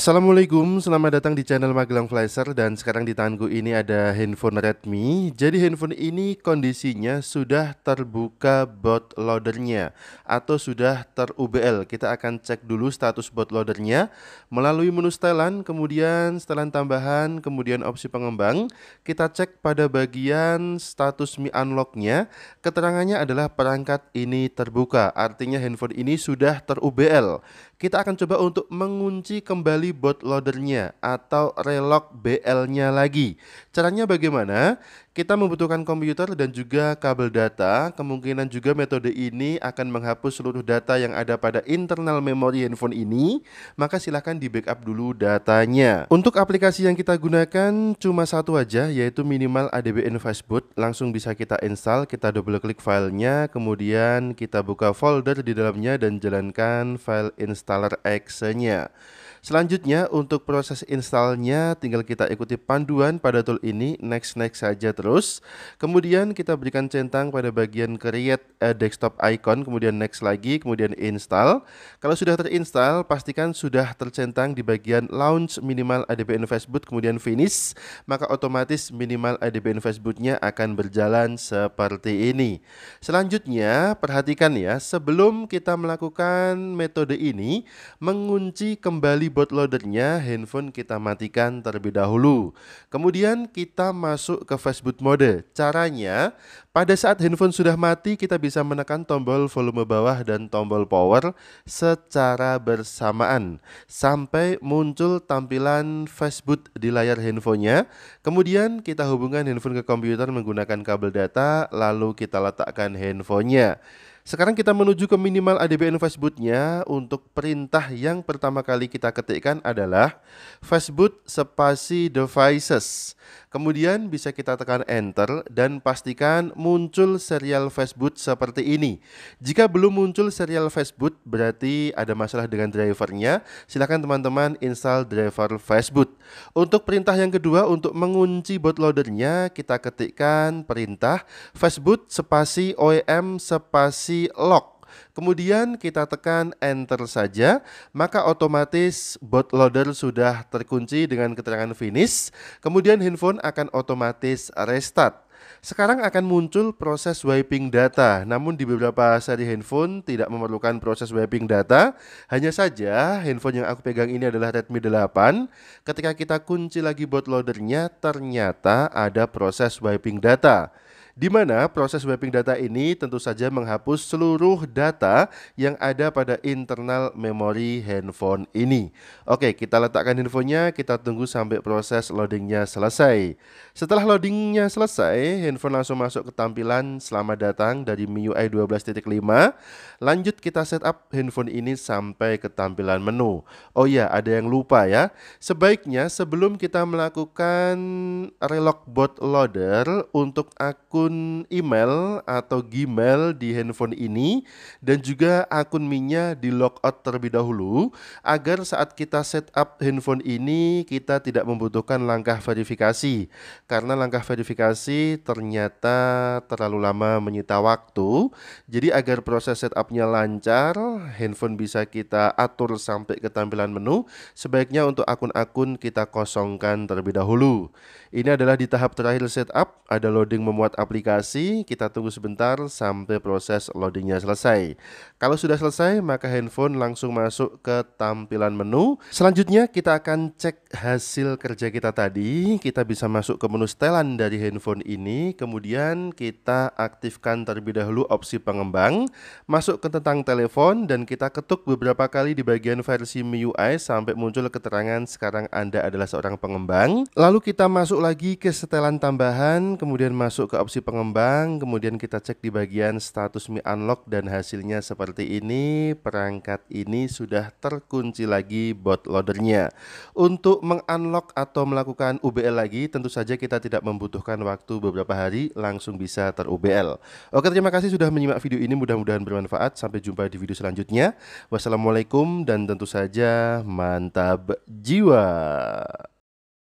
Assalamualaikum, selamat datang di channel Magelang Flasher dan sekarang di tanganku ini ada handphone Redmi. Jadi handphone ini kondisinya sudah terbuka bootloadernya atau sudah ter-UBL. Kita akan cek dulu status bootloadernya melalui menu setelan, kemudian setelan tambahan, kemudian opsi pengembang. Kita cek pada bagian status Mi Unlocknya. Keterangannya adalah perangkat ini terbuka, artinya handphone ini sudah ter-UBL kita akan coba untuk mengunci kembali bot loadernya atau relock BL-nya lagi. Caranya bagaimana? Kita membutuhkan komputer dan juga kabel data. Kemungkinan juga metode ini akan menghapus seluruh data yang ada pada internal memori handphone ini. Maka silahkan di backup dulu datanya. Untuk aplikasi yang kita gunakan cuma satu aja yaitu minimal ADBN Fastboot. Langsung bisa kita install, kita double klik filenya, kemudian kita buka folder di dalamnya dan jalankan file installer exe-nya. Selanjutnya untuk proses installnya tinggal kita ikuti panduan pada tool ini next next saja terus. Kemudian kita berikan centang pada bagian create a desktop icon kemudian next lagi kemudian install. Kalau sudah terinstall pastikan sudah tercentang di bagian launch minimal ADB Invest Boot kemudian finish maka otomatis minimal ADB Invest Bootnya akan berjalan seperti ini. Selanjutnya perhatikan ya sebelum kita melakukan metode ini mengunci kembali bootloadernya, handphone kita matikan terlebih dahulu. Kemudian kita masuk ke Facebook mode. Caranya, pada saat handphone sudah mati, kita bisa menekan tombol volume bawah dan tombol power secara bersamaan sampai muncul tampilan Facebook di layar handphonenya. Kemudian kita hubungkan handphone ke komputer menggunakan kabel data, lalu kita letakkan handphonenya. Sekarang kita menuju ke minimal ADBN Facebooknya untuk perintah yang pertama kali kita ketikkan adalah Facebook spasi devices. Kemudian bisa kita tekan enter dan pastikan muncul serial Facebook seperti ini. Jika belum muncul serial Facebook berarti ada masalah dengan drivernya. Silahkan teman-teman install driver Facebook. Untuk perintah yang kedua untuk mengunci bootloadernya kita ketikkan perintah Facebook spasi OEM spasi lock. Kemudian kita tekan enter saja, maka otomatis boot loader sudah terkunci dengan keterangan finish. Kemudian handphone akan otomatis restart. Sekarang akan muncul proses wiping data, namun di beberapa seri handphone tidak memerlukan proses wiping data. Hanya saja handphone yang aku pegang ini adalah Redmi 8. Ketika kita kunci lagi bootloadernya, ternyata ada proses wiping data di mana proses mapping data ini tentu saja menghapus seluruh data yang ada pada internal memori handphone ini. Oke, kita letakkan infonya kita tunggu sampai proses loadingnya selesai. Setelah loadingnya selesai, handphone langsung masuk ke tampilan selamat datang dari MIUI 12.5. Lanjut kita setup handphone ini sampai ke tampilan menu. Oh iya, ada yang lupa ya. Sebaiknya sebelum kita melakukan relock boot loader untuk akun akun email atau Gmail di handphone ini dan juga akun minyak di logout terlebih dahulu agar saat kita setup handphone ini kita tidak membutuhkan langkah verifikasi karena langkah verifikasi ternyata terlalu lama menyita waktu. Jadi agar proses setupnya lancar, handphone bisa kita atur sampai ke tampilan menu, sebaiknya untuk akun-akun kita kosongkan terlebih dahulu. Ini adalah di tahap terakhir setup, ada loading memuat aplikasi, kita tunggu sebentar sampai proses loadingnya selesai. Kalau sudah selesai, maka handphone langsung masuk ke tampilan menu. Selanjutnya kita akan cek hasil kerja kita tadi. Kita bisa masuk ke menu setelan dari handphone ini, kemudian kita aktifkan terlebih dahulu opsi pengembang, masuk ke tentang telepon, dan kita ketuk beberapa kali di bagian versi MIUI sampai muncul keterangan sekarang Anda adalah seorang pengembang. Lalu kita masuk lagi ke setelan tambahan, kemudian masuk ke opsi instruksi pengembang, kemudian kita cek di bagian status Mi Unlock dan hasilnya seperti ini. Perangkat ini sudah terkunci lagi boot loadernya. Untuk mengunlock atau melakukan UBL lagi, tentu saja kita tidak membutuhkan waktu beberapa hari, langsung bisa ter-UBL. Oke, terima kasih sudah menyimak video ini, mudah-mudahan bermanfaat. Sampai jumpa di video selanjutnya. Wassalamualaikum dan tentu saja mantap jiwa.